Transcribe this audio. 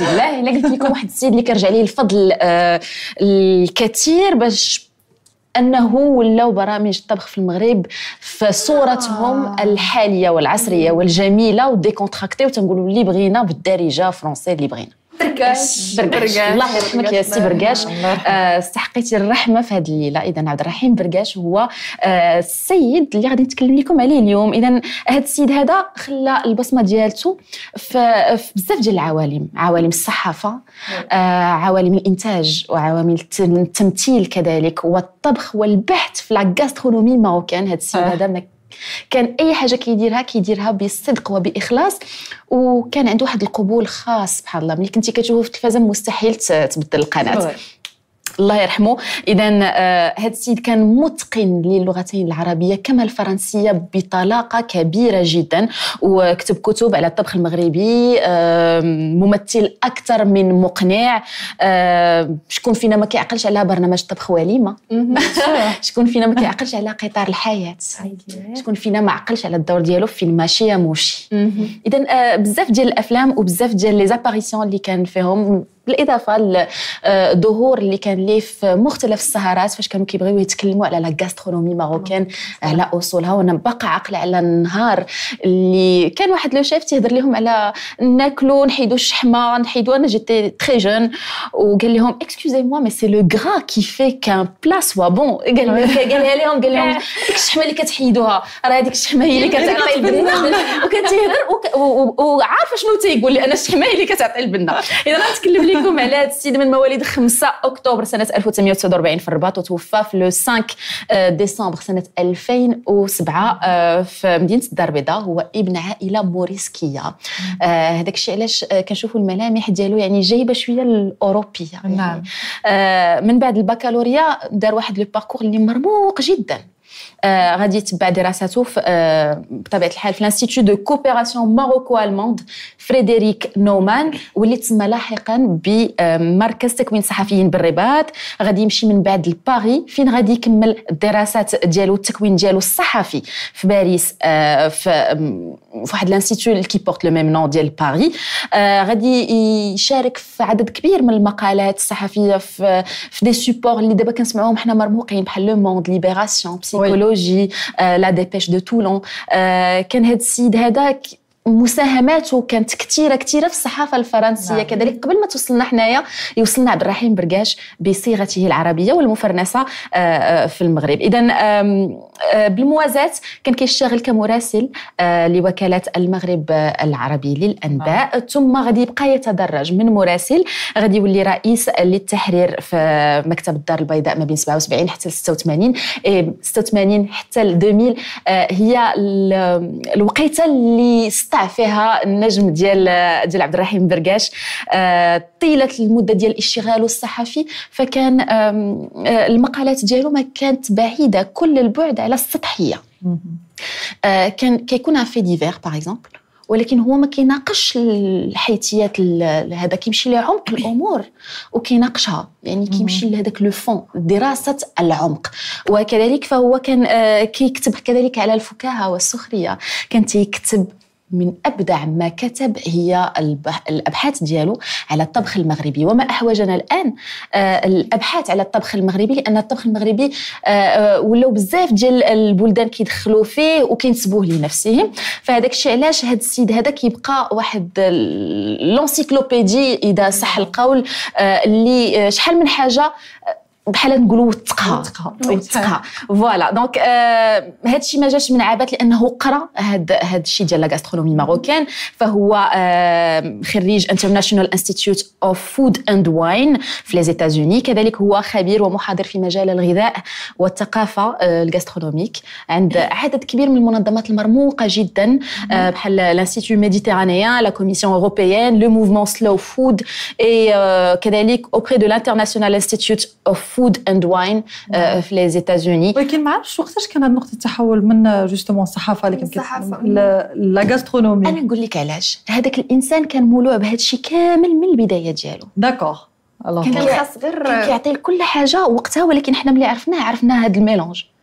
الله الا قلت لكم واحد السيد اللي كيرجع ليه الفضل آه الكثير باش انه ولاو برامج الطبخ في المغرب في صورتهم آه. الحاليه والعصريه والجميله وديكونتراكتي وتنقولوا اللي بغينا بالدارجه فرونسي اللي بغينا برقاش برقاش الله يرحمك يا سي برقاش آه، استحقيتي الرحمه في هذه الليله اذا عبد الرحيم برقاش هو آه، السيد اللي غادي نتكلم لكم عليه اليوم اذا هذا السيد هذا خلى البصمه ديالته في بزاف ديال العوالم عوالم الصحافه آه، عوالم الانتاج وعوامل التمثيل كذلك والطبخ والبحث في لا غاسترونومي الماروكان هذا السيد هذا كان اي حاجه كيديرها كيديرها بصدق وباخلاص وكان عنده واحد القبول خاص سبحان الله ملي كنتي كتشوفه في التلفازه مستحيل تبدل القناه الله يرحمه اذا آه، هذا السيد كان متقن للغتين العربيه كما الفرنسيه بطلاقه كبيره جدا وكتب كتب على الطبخ المغربي آه، ممثل اكثر من مقنع آه، شكون فينا ما كيعقلش على برنامج طبخ وليمه شكون فينا ما كيعقلش على قطار الحياه شكون فينا ما عقلش على الدور ديالو في ماشي يا موشي اذا بزاف ديال الافلام وبزاف ديال لي زاباريسيون اللي كان فيهم بالاضافه للظهور آه، اللي كان ليه في مختلف السهرات فاش كانوا كيبغيو يتكلموا على لا غاسترونومي ماروكان على اصولها وانا باقا عاقله على النهار اللي كان واحد لو شيف تيهضر لهم على ناكلوا نحيدوا الشحمه نحيدوا انا جيتي تري جون وقال لهم اكسكوزي موا مي سي لو غرا كي في كان بلا سوا بون قال قالها لهم قال لهم ديك الشحمه اللي كتحيدوها راه هذيك الشحمه هي اللي كتعطي البنه وكان تيهضر وعارفه شنو تيقول لي انا الشحمه هي اللي كتعطي البنه اذا تكلم لي عليكم على هذا السيد من مواليد 5 اكتوبر سنه 1949 في الرباط وتوفى في لو 5 ديسمبر سنه 2007 آه، في مدينه الدار البيضاء هو ابن عائله موريسكيه آه، هذاك الشيء علاش آه، كنشوفوا الملامح ديالو يعني جايبه شويه الاوروبيه يعني نعم. من بعد البكالوريا دار واحد لو باركور اللي مرموق جدا غادي يتبع دراساته بطبيعه الحال في الانستيتيو دو كوبيراسيون ماروكو الموند فريدريك نومان واللي تسمى لاحقا بمركز آه، تكوين الصحفيين بالرباط غادي يمشي من بعد لباري فين غادي يكمل الدراسات ديالو التكوين ديالو الصحفي في باريس في واحد الانستيتيو اللي كيبورت لو ميم نون ديال باري آه، غادي يشارك في عدد كبير من المقالات الصحفيه في في دي سوبور اللي دابا كنسمعوهم حنا مرموقين بحال لو موند ليبراسيون l'écologie, euh, la dépêche de Toulon. كان euh, هذا مساهماته كانت كثيره كثيره في الصحافه الفرنسيه نعم. كذلك قبل ما توصلنا حنايا يوصلنا عبد الرحيم بركاش بصيغته العربيه والمفرنسه آه، آه، في المغرب اذا آه، بالموازاه كان كيشتغل كمراسل لوكاله المغرب العربي للانباء نعم. ثم غادي يبقى يتدرج من مراسل غادي يولي رئيس للتحرير في مكتب الدار البيضاء ما بين 77 حتى 86 86 إيه، حتى 2000 هي الوقيته اللي فيها النجم ديال ديال عبد الرحيم برقاش آه، طيله المده ديال الاشتغال الصحفي فكان آه، المقالات ديالو ما كانت بعيده كل البعد على السطحيه آه، كان كيكون في ديفير باغ اكزومبل ولكن هو ما كيناقش الحيثيات هذا كيمشي لعمق الامور وكيناقشها يعني كيمشي لهذاك لو فون دراسه العمق وكذلك فهو كان كيكتب كذلك على الفكاهه والسخريه كان تيكتب من ابدع ما كتب هي الابحاث ديالو على الطبخ المغربي وما احوجنا الان آه، الابحاث على الطبخ المغربي لان الطبخ المغربي آه، آه، ولاو بزاف ديال البلدان كيدخلوا فيه وكينسبوه لنفسهم فهذاك الشيء علاش هذا السيد هذا كيبقى واحد لونسيكلوبيدي اذا صح القول اللي شحال من حاجه بحال نقولوا وثقها وثقها فوالا دونك آه هذا الشيء ما جاش من عبث لانه قرا هذا هاد الشيء ديال لا غاسترونومي ماروكان فهو آه خريج انترناشونال انستيتيوت اوف فود اند واين في لي زيتازوني كذلك هو خبير ومحاضر في مجال الغذاء والثقافه آه الغاسترونوميك عند عدد كبير من المنظمات المرموقه جدا آه بحال لانستيتيو ميديتيرانيان لا كوميسيون اوروبيان لو موفمون سلو فود اي كذلك اوبري دو لانترناسيونال انستيتيوت اوف فود اند واين في لي زيتازوني ولكن ما عرفتش وقتاش كانت نقطه التحول من جوستومون الصحافه اللي كانت لا غاسترونومي انا نقول لك علاش هذاك الانسان كان مولوع بهذا الشيء كامل من البدايه ديالو داكوغ كان خاص غير كيعطي كل حاجه وقتها ولكن حنا ملي عرفناه عرفنا هذا الميلونج